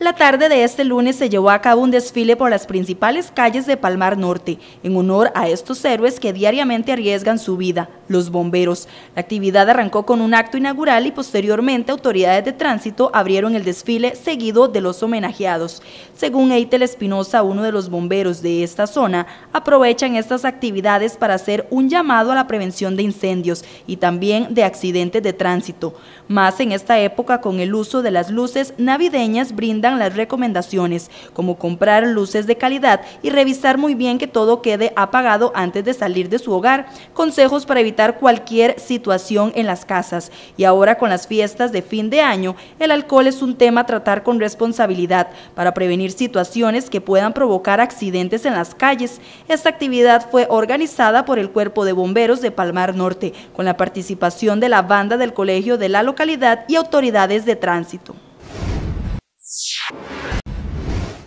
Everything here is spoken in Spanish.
La tarde de este lunes se llevó a cabo un desfile por las principales calles de Palmar Norte en honor a estos héroes que diariamente arriesgan su vida, los bomberos. La actividad arrancó con un acto inaugural y posteriormente autoridades de tránsito abrieron el desfile seguido de los homenajeados. Según Eitel Espinosa, uno de los bomberos de esta zona, aprovechan estas actividades para hacer un llamado a la prevención de incendios y también de accidentes de tránsito. Más en esta época con el uso de las luces navideñas brinda las recomendaciones, como comprar luces de calidad y revisar muy bien que todo quede apagado antes de salir de su hogar, consejos para evitar cualquier situación en las casas. Y ahora con las fiestas de fin de año, el alcohol es un tema a tratar con responsabilidad para prevenir situaciones que puedan provocar accidentes en las calles. Esta actividad fue organizada por el Cuerpo de Bomberos de Palmar Norte, con la participación de la banda del colegio de la localidad y autoridades de tránsito.